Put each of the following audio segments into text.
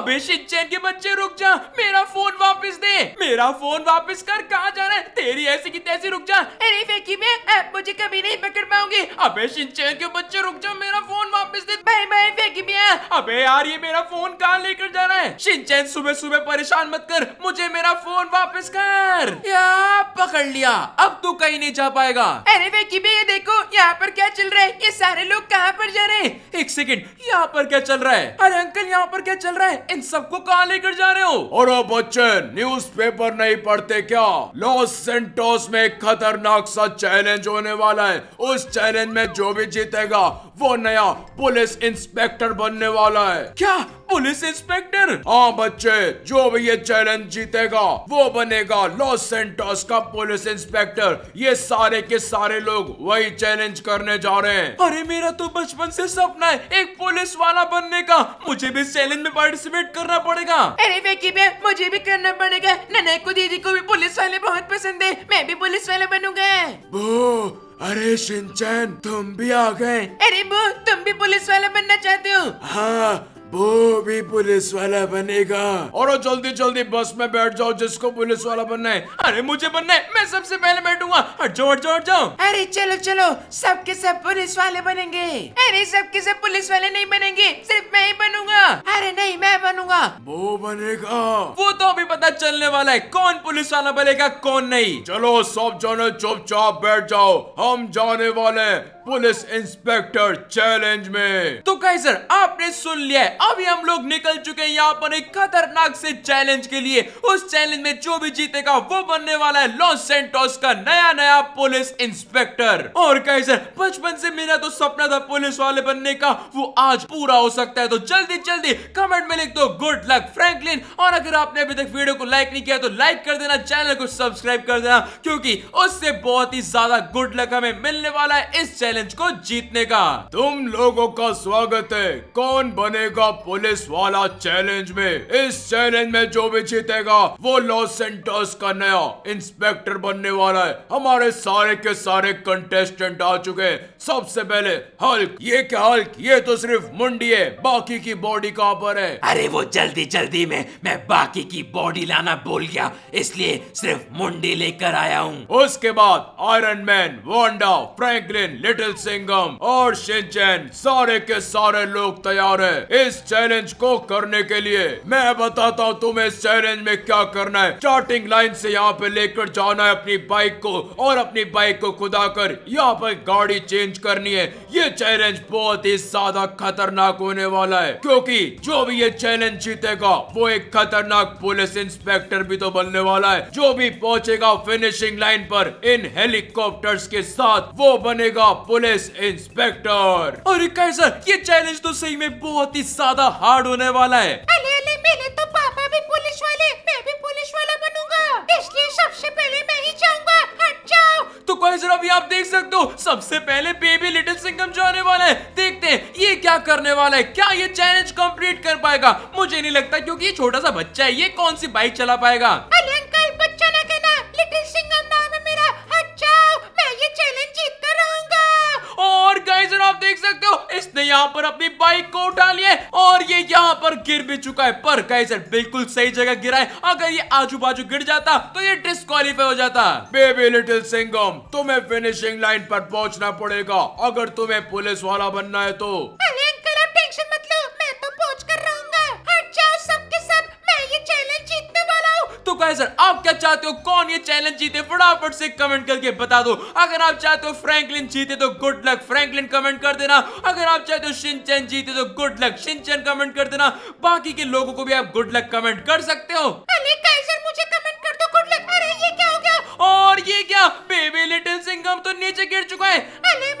अबे शिनचैन के बच्चे रुक जा मेरा फोन वापस दे मेरा फोन वापस कर कहा जा रहा है तेरी ऐसी की तैसी रुक जा अरे फेकी में आप मुझे कभी नहीं पकड़ पाऊंगी अबे शिनचैन के बच्चे रुक जा मेरा फोन वापस दे भाई भाई फेकी में अबे यार ये मेरा फोन कहाँ लेकर जा रहा है शिनचैन सुबह सुबह परेशान मत कर मुझे मेरा फोन वापस कर या पकड़ लिया अब तू कहीं नहीं जा पाएगा अरे फेकी में ये देखो यहाँ पर क्या चल रहा है ये सारे लोग कहाँ पर जा रहे हैं एक सेकेंड यहाँ पर क्या चल रहा है अरे अंकल यहाँ पर क्या चल रहा है इन सबको कहा लेकर जा रहे हो और बच्चन न्यूज पेपर नहीं पढ़ते क्या लॉस सेंटोस में एक खतरनाक सा चैलेंज होने वाला है उस चैलेंज में जो भी जीतेगा वो नया पुलिस इंस्पेक्टर बनने वाला है क्या पुलिस इंस्पेक्टर हाँ बच्चे जो भी ये चैलेंज जीतेगा वो बनेगा लॉस सेंटोस का पुलिस इंस्पेक्टर ये सारे के सारे लोग वही चैलेंज करने जा रहे हैं अरे मेरा तो बचपन से सपना है एक पुलिस वाला बनने का मुझे भी चैलेंज में पार्टिसिपेट करना पड़ेगा अरे वेकी में मुझे भी करना पड़ेगा नन्हे को दीदी को भी पुलिस वाले बहुत पसंद है मैं भी पुलिस वाला बनूंगा अरे सिंचन तुम भी आ गए अरे बो तुम भी पुलिस वाला बनना चाहते हो हाँ वो भी पुलिस वाला बनेगा और जल्दी जल्दी बस में बैठ जाओ जिसको पुलिस वाला बनना है अरे मुझे बनना है मैं सबसे पहले बैठूंगा हट जाओ जाओ अरे चलो चलो सबके सब पुलिस वाले बनेंगे अरे सबके सब पुलिस वाले नहीं बनेंगे सिर्फ मैं ही बनूंगा अरे नहीं मैं बनूंगा वो बनेगा वो तो अभी पता चलने वाला है कौन पुलिस वाला बनेगा कौन नहीं चलो सब जाने चुपचाप बैठ जाओ हम जाने वाले पुलिस इंस्पेक्टर चैलेंज में तो कहीं सर आपने सुन लिया अभी हम लोग निकल चुके हैं यहाँ पर एक खतरनाक से चैलेंज के लिए उस चैलेंज में जो भी जीतेगा वो बनने वाला है लॉस सेंटोस का नया नया पुलिस इंस्पेक्टर और कैसे सर बचपन से मेरा तो सपना था पुलिस वाले बनने का वो आज पूरा हो सकता है तो जल्दी जल्दी कमेंट में लिख दो गुड लक फ्रैंकलिन और अगर आपने अभी तक वीडियो को लाइक नहीं किया तो लाइक कर देना चैनल को सब्सक्राइब कर देना क्योंकि उससे बहुत ही ज्यादा गुड लक हमें मिलने वाला है इस चैलेंज को जीतने का तुम लोगों का स्वागत है कौन बनेगा पुलिस वाला चैलेंज में इस चैलेंज में जो भी जीतेगा वो लॉस सेंटर्स का नया इंस्पेक्टर बनने वाला है हमारे सारे के सारे कंटेस्टेंट आ चुके हैं सबसे पहले हल्क ये क्या हल्क ये तो सिर्फ मुंडी है बाकी की बॉडी कहाँ पर है अरे वो जल्दी जल्दी में मैं बाकी की बॉडी लाना भूल गया इसलिए सिर्फ मुंडी लेकर आया हूँ उसके बाद Iron Man Wanda Franklin Little Singham और सारे के सारे लोग तैयार है इस चैलेंज को करने के लिए मैं बताता हूँ तुम्हें इस चैलेंज में क्या करना है स्टार्टिंग लाइन से यहाँ पे लेकर जाना है अपनी बाइक को और अपनी बाइक को खुदा कर यहाँ पर गाड़ी चेंज करनी है ये चैलेंज बहुत ही ज्यादा खतरनाक होने वाला है क्योंकि जो भी ये चैलेंज जीतेगा वो एक खतरनाक पुलिस इंस्पेक्टर भी तो बनने वाला है जो भी पहुंचेगा फिनिशिंग लाइन पर इन हेलीकॉप्टर्स के साथ वो बनेगा पुलिस इंस्पेक्टर और ये चैलेंज तो सही में बहुत ही ज्यादा हार्ड होने वाला है अले अले मेरे तो पापा भी पुलिस वाले मैं भी पुलिस वाला बनूंगा इसलिए सबसे पहले मैं ही जाऊंगा हट जाओ तो आप देख सकते हो सबसे पहले बेबी लिटिल सिंगम जाने वाला है देखते हैं ये क्या करने वाला है क्या ये चैलेंज कंप्लीट कर पाएगा मुझे नहीं लगता क्योंकि ये छोटा सा बच्चा है ये कौन सी बाइक चला पाएगा देख सकते हो इसने यहाँ पर अपनी बाइक को उठा लिया और ये यहाँ पर गिर भी चुका है पर कैसे बिल्कुल सही जगह गिरा है अगर ये आजू बाजू गिर जाता तो ये डिस्कालीफाई हो जाता बेबी लिटिल सिंगम तुम्हें फिनिशिंग लाइन पर पहुंचना पड़ेगा अगर तुम्हें पुलिस वाला बनना है तो चुका है सर आप क्या चाहते हो कौन ये चैलेंज जीते फटाफट से कमेंट करके बता दो अगर आप चाहते हो फ्रैंकलिन जीते तो गुड लक फ्रैंकलिन कमेंट कर देना अगर आप चाहते हो शिनचैन जीते तो गुड लक शिनचैन कमेंट कर देना बाकी के लोगों को भी आप गुड लक कमेंट कर सकते हो और ये क्या बेबी लिटिल सिंगम तो नीचे गिर चुका है अरे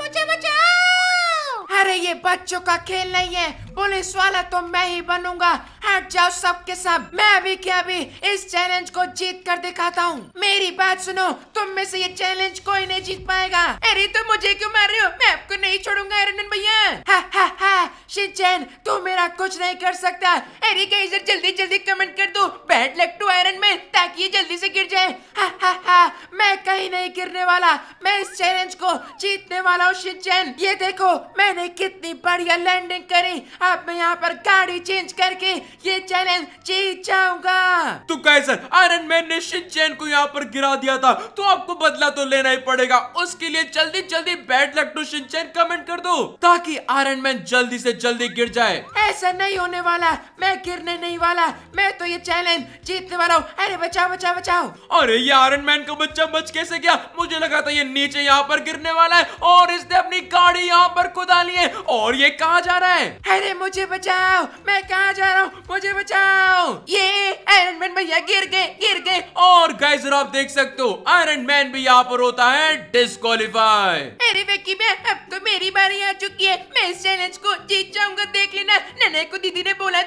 अरे ये बच्चों का खेल नहीं है पुलिस वाला तो मैं ही बनूंगा हट जाओ सबके सब मैं अभी के अभी इस चैलेंज को जीत कर दिखाता हूँ मेरी बात सुनो तुम में से ये चैलेंज कोई नहीं जीत पाएगा अरे तुम तो मुझे क्यों मार रहे हो मैं आपको नहीं छोड़ूंगा अरे भैया चैन तू मेरा कुछ नहीं कर सकता अरे गैजर जल्दी जल्दी कमेंट कर दो bad luck to Iron Man ताकि ये जल्दी से गिर जाए हा हा हा मैं कहीं नहीं गिरने वाला मैं इस चैलेंज को जीतने वाला हूँ शिनचैन ये देखो मैंने मैंने कितनी बढ़िया लैंडिंग करी अब मैं यहाँ पर गाड़ी चेंज करके ये चैलेंज जीत जाऊंगा तो कैसर आयरन मैन ने शिनचैन को यहाँ पर गिरा दिया था तो आपको बदला तो लेना ही पड़ेगा उसके लिए जल्दी जल्दी bad luck to Shinchan comment कर दो ताकि आयरन मैन जल्दी से जल्दी गिर जाए ऐसा नहीं होने वाला मैं गिरने नहीं वाला मैं तो ये चैलेंज जीतने वाला हूँ अरे बचाओ बचाओ बचाओ अरे ये आयरन मैन का बच्चा बच कैसे गया मुझे लगा था ये नीचे यहाँ पर गिरने वाला है और इसने अपनी गाड़ी यहाँ पर खुदा वाली है और ये कहा जा रहा है अरे मुझे बचाओ मैं कहा जा रहा हूँ मुझे बचाओ ये आयरन मैन भैया गिर गए गिर गए और गाइस आप देख सकते हो आयरन मैन भी यहाँ पर होता है डिस्कालीफाई अरे वेकी मैं अब तो मेरी बारी आ चुकी है मैं इस चैलेंज को जीत जाऊंगा देख लेना नन्हे को दीदी ने बोला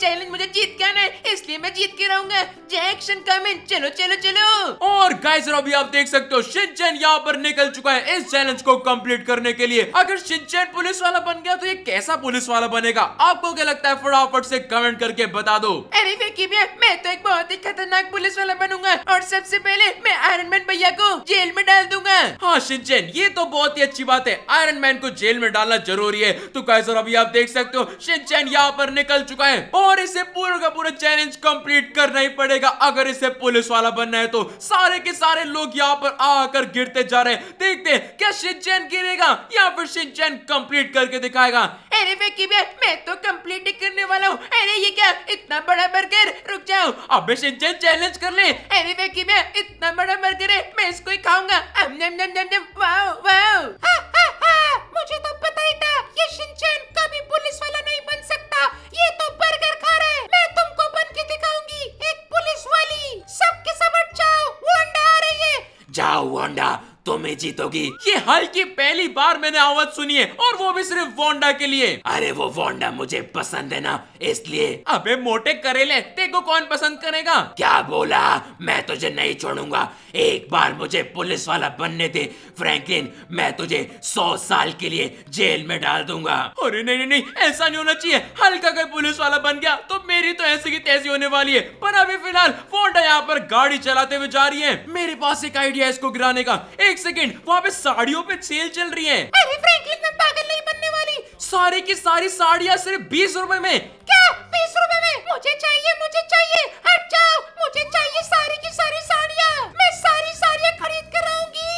चैलेंज मुझे जीत के आना है इसलिए मैं जीत के रहूंगा जैक्शन कमेंट चलो चलो चलो और गाइस अभी आप देख सकते हो शिनचैन यहाँ पर निकल चुका है इस चैलेंज को कंप्लीट करने के लिए अगर शिनचैन पुलिस वाला बन गया तो ये कैसा पुलिस वाला बनेगा आपको क्या लगता है फटाफट से कमेंट करके बता दो अरे भैया मैं तो एक बहुत ही खतरनाक पुलिस वाला बनूंगा और सबसे पहले मैं आयरन मैन भैया को जेल में डाल दूंगा हाँ शिनचैन ये तो बहुत ही अच्छी बात है आयरन मैन को जेल में डालना जरूरी है तो कैसे अभी आप देख सकते हो शिनचैन यहाँ पर निकल चुका है और इसे पूरा का पूरा चैलेंज कंप्लीट करना ही पड़ेगा अगर इसे पुलिस वाला बनना है तो सारे के सारे लोग यहाँ पर आकर गिरते जा रहे हैं देखते क्या शिनचैन गिरेगा या फिर शिनचैन कंप्लीट करके दिखाएगा अरे वेकी मैं तो कंप्लीट करने वाला हूँ अरे ये क्या इतना बड़ा बर्गर रुक जाओ अब शिनचैन चैलेंज कर ले अरे वेकी इतना बड़ा बर्गर है मैं इसको ही खाऊंगा मुझे तो पता ही था ये तुम्हें जीतोगी ये हल की पहली बार मैंने आवाज सुनी है और वो भी सिर्फ वोंडा के लिए अरे वो वोंडा मुझे पसंद है ना इसलिए अबे मोटे करेले ते को कौन पसंद करेगा क्या बोला मैं तुझे नहीं छोड़ूंगा एक बार मुझे पुलिस वाला बनने दे फ्रैंकलिन मैं तुझे सौ साल के लिए जेल में डाल दूंगा अरे नहीं नहीं नहीं ऐसा नहीं होना चाहिए हल्का कोई पुलिस वाला बन गया तो मेरी तो ऐसी की तैसी होने वाली है पर अभी फिलहाल वोंडा यहाँ पर गाड़ी चलाते हुए जा रही है मेरे पास एक आइडिया इसको गिराने का एक एक सेकंड वहाँ पे साड़ियों पे सेल चल रही है अरे फ्रैंकलिन मैं पागल नहीं बनने वाली सारे की सारी साड़ियाँ सिर्फ बीस रूपए में क्या बीस रूपए में मुझे चाहिए मुझे चाहिए हट जाओ मुझे चाहिए सारी की सारी साड़ियाँ मैं सारी साड़ियाँ खरीद कर आऊंगी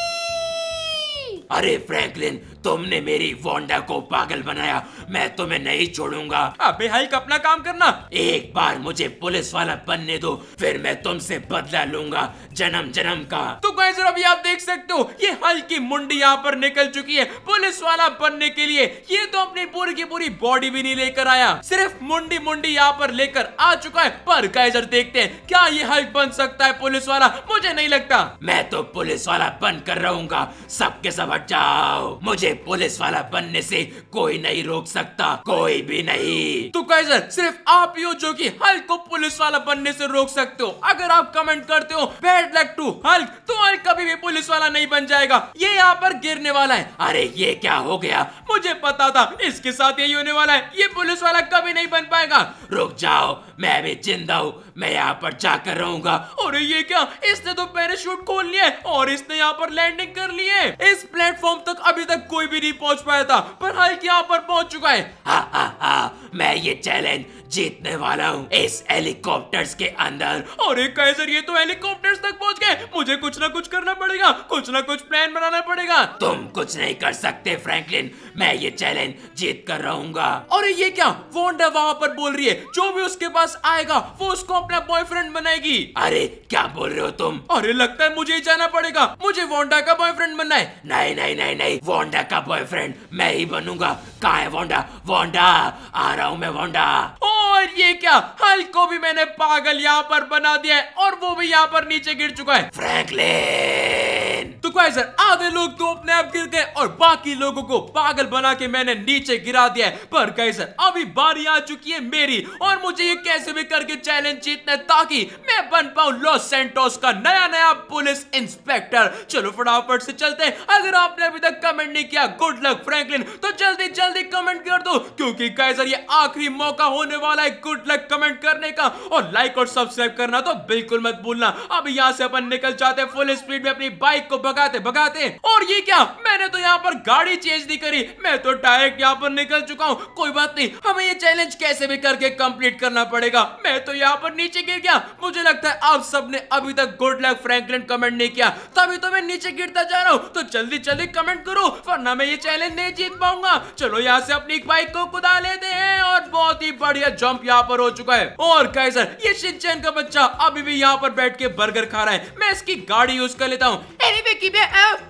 अरे फ्रैंकलिन तुमने मेरी वोंडा को पागल बनाया मैं तुम्हें नहीं छोड़ूंगा अबे हाइक अपना काम करना एक बार मुझे पुलिस वाला बनने दो फिर मैं तुमसे बदला लूंगा जन्म जन्म का तो गाइस अभी आप देख सकते हो ये हाइक की मुंडी यहाँ पर निकल चुकी है पुलिस वाला बनने के लिए ये तो अपनी पूरी की पूरी बॉडी भी नहीं लेकर आया सिर्फ मुंडी मुंडी यहाँ पर लेकर आ चुका है पर गाइजर देखते हैं क्या ये हल्क बन सकता है पुलिस वाला मुझे नहीं लगता मैं तो पुलिस वाला बन कर रहूंगा सबके सब हट जाओ मुझे पुलिस वाला बनने से कोई नहीं रोक सकता कोई भी नहीं तो कैसे सिर्फ आप ही हो जो कि हल्क को पुलिस वाला बनने से रोक सकते हो अगर आप कमेंट करते हो बैड लक टू हल्क तो हल्क कभी भी पुलिस वाला नहीं बन जाएगा ये यहाँ पर गिरने वाला है अरे ये क्या हो गया मुझे पता था इसके साथ यही होने वाला है ये पुलिस वाला कभी नहीं बन पाएगा रुक जाओ मैं भी जिंदा हूँ मैं यहाँ पर जाकर रहूंगा और ये क्या इसने तो पैराशूट खोल लिया और इसने यहाँ पर लैंडिंग कर ली है इस प्लेटफॉर्म तक अभी तक कोई भी नहीं पहुँच पाया था पर हल्क यहाँ पर पहुंच चुका है हा हा हा मैं ये चैलेंज जीतने वाला हूँ इस हेलीकॉप्टर्स के अंदर और एक कैसर ये तो हेलीकॉप्टर्स तक पहुँच गए मुझे कुछ ना कुछ करना पड़ेगा कुछ ना कुछ प्लान बनाना पड़ेगा तुम कुछ नहीं कर सकते फ्रैंकलिन मैं ये चैलेंज जीत कर रहूंगा और ये क्या वोंडा वहाँ पर बोल रही है जो भी उसके पास आएगा वो उसको अपना बॉयफ्रेंड बनाएगी अरे क्या बोल रहे हो तुम अरे लगता है मुझे जाना पड़ेगा मुझे वोंडा का बॉयफ्रेंड बनना है नहीं नहीं नहीं नहीं वोंडा का बॉयफ्रेंड मैं ही बनूंगा कहा है वोंडा वोंडा आ रहा हूँ मैं वोंडा ओ और ये क्या हल को भी मैंने पागल यहाँ पर बना दिया है और वो भी यहाँ पर नीचे गिर चुका है फ्रैंकलिन तो क्या सर आधे लोग तो अपने आप गिर गए और बाकी लोगों को पागल बना के मैंने नीचे गिरा दिया है पर सर अभी बारी आ चुकी है मेरी और मुझे ये कैसे भी करके चैलेंज जीतना है ताकि मैं बन पाऊं लॉस सेंटोस का नया नया पुलिस इंस्पेक्टर चलो फटाफट से चलते अगर आपने अभी तक कमेंट नहीं किया गुड लक फ्रैंकलिन तो जल्दी जल्दी कमेंट कर दो क्योंकि सर ये आखिरी मौका होने वाला वाला है गुड लक कमेंट करने का और लाइक और सब्सक्राइब करना तो बिल्कुल मत भूलना अब यहाँ से अपन निकल जाते फुल स्पीड में अपनी बाइक को भगाते भगाते और ये क्या मैंने तो यहाँ पर गाड़ी चेंज नहीं करी मैं तो डायरेक्ट यहाँ पर निकल चुका हूँ कोई बात नहीं हमें ये चैलेंज कैसे भी करके कम्प्लीट करना पड़ेगा मैं तो यहाँ पर नीचे गिर गया मुझे लगता है आप सबने अभी तक गुड लक फ्रेंकलिन कमेंट नहीं किया तभी तो मैं नीचे गिरता जा रहा हूँ तो जल्दी जल्दी कमेंट करो वरना मैं ये चैलेंज नहीं जीत पाऊंगा चलो यहाँ से अपनी बाइक को कुदा लेते हैं और बहुत ही बढ़िया जंप यहाँ पर हो चुका है और कैसर ये शिनचैन का बच्चा अभी भी यहाँ पर बैठ के बर्गर खा रहा है मैं इसकी गाड़ी यूज कर लेता हूँ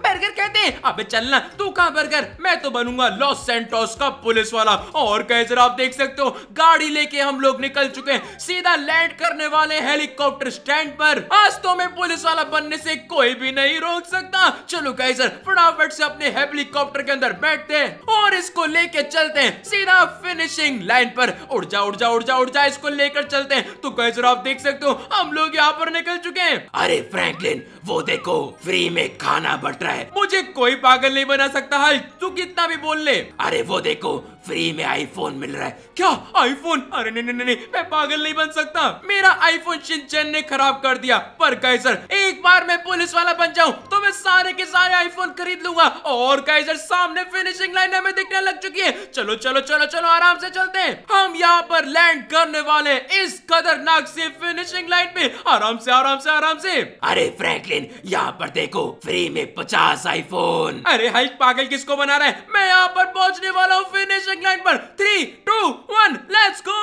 बर्गर कहते हैं अबे चलना तू कहा बर्गर मैं तो बनूंगा लॉस सेंटोस का पुलिस वाला और कैसर आप देख सकते हो गाड़ी लेके हम लोग निकल चुके हैं सीधा लैंड करने वाले हेलीकॉप्टर स्टैंड पर आज तो मैं पुलिस वाला बनने से कोई भी नहीं रोक सकता चलो कैसर फटाफट से अपने हेलीकॉप्टर के अंदर बैठते हैं और इसको लेके चलते हैं सीधा फिनिशिंग लाइन पर उड़ जा उड़ उड़ जा उड़ जा उड़ जा इसको लेकर चलते हैं तो कैसे आप देख सकते हो हम लोग यहाँ पर निकल चुके हैं अरे फ्रैंकलिन वो देखो फ्री में खाना बट रहा है मुझे कोई पागल नहीं बना सकता हल तू कितना भी बोल ले अरे वो देखो फ्री में आईफोन मिल रहा है क्या आईफोन अरे नहीं नहीं नहीं मैं पागल नहीं बन सकता मेरा आईफोन शिनचैन ने खराब कर दिया पर कैसर एक बार मैं पुलिस वाला बन जाऊं तो मैं सारे के सारे आईफोन खरीद लूंगा और कैसर सामने फिनिशिंग लाइन हमें दिखने लग चुकी है चलो चलो चलो चलो आराम से चलते हैं हम यहाँ पर लैंड करने वाले इस खतरनाक से फिनिशिंग लाइन में आराम से आराम से आराम से अरे फ्रेंकली लेकिन यहाँ पर देखो फ्री में पचास आईफोन अरे हाइक पागल किसको बना रहा है मैं यहाँ पर पहुँचने वाला हूँ फिनिशिंग लाइन पर three two one let's go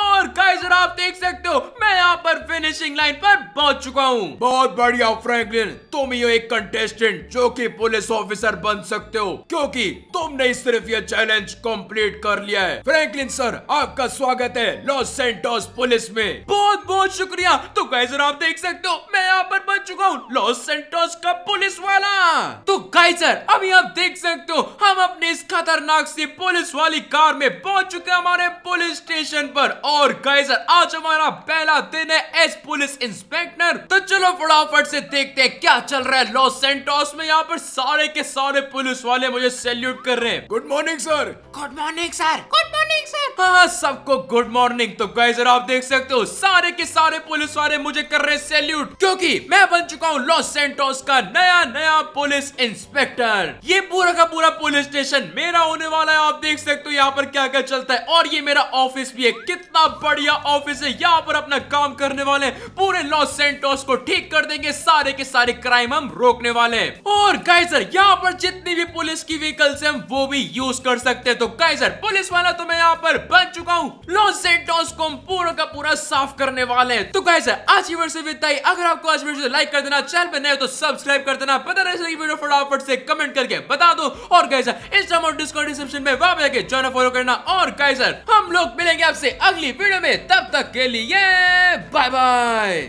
और आप देख सकते हो मैं यहाँ पर फिनिशिंग लाइन पर पहुंच चुका हूँ बहुत बढ़िया फ्रैंकलिन तुम ही हो एक कंटेस्टेंट जो कि पुलिस ऑफिसर बन सकते हो क्योंकि तुमने सिर्फ यह चैलेंज कंप्लीट कर लिया है फ्रैंकलिन सर आपका स्वागत है लॉस सेंटोस पुलिस में बहुत बहुत शुक्रिया तो गाइजर आप देख सकते हो मैं यहाँ पर बन चुका हूँ लॉस सेंटोस का पुलिस वाला तो गाइजर अभी आप देख सकते हो हम अपने इस खतरनाक से पुलिस वाली कार में पहुंच चुके हमारे पुलिस स्टेशन पर और गाइजर आज हमारा पहला क्या दिन है एस पुलिस इंस्पेक्टर तो चलो फटाफट से देखते हैं क्या चल रहा है लॉस सेंटोस में यहाँ पर सारे के सारे पुलिस वाले मुझे सैल्यूट कर रहे हैं good morning sir good morning sir good morning sir हाँ सबको गुड मॉर्निंग तो गाइस आप देख सकते हो सारे के सारे पुलिस वाले मुझे कर रहे हैं सैल्यूट क्योंकि मैं बन चुका हूँ लॉस सेंटोस का नया नया पुलिस इंस्पेक्टर ये पूरा का पूरा पुलिस स्टेशन मेरा होने वाला है आप देख सकते हो यहाँ पर क्या क्या चलता है और ये मेरा ऑफिस भी है कितना बढ़िया ऑफिस है यहाँ पर अपना तक काम करने वाले पूरे लॉस सेंटोस को ठीक कर देंगे सारे के सारे क्राइम हम रोकने वाले और गाइजर यहाँ पर जितनी भी पुलिस की व्हीकल्स है वो भी यूज कर सकते हैं तो गाइजर पुलिस वाला तो मैं यहाँ पर बन चुका हूँ लॉस सेंटोस को हम पूरा का पूरा साफ करने वाले तो गाइजर आज की वर्ष बिताई अगर आपको आज वीडियो लाइक कर देना चैनल पर नए तो सब्सक्राइब कर देना पता नहीं सकती वीडियो फटाफट से कमेंट करके बता दो और गाइजर इंस्टाग्राम और डिस्कॉर्ड डिस्क्रिप्शन में वहां जाके ज्वाइन फॉलो करना और गाइजर हम लोग मिलेंगे आपसे अगली वीडियो में तब तक के लिए Bye bye!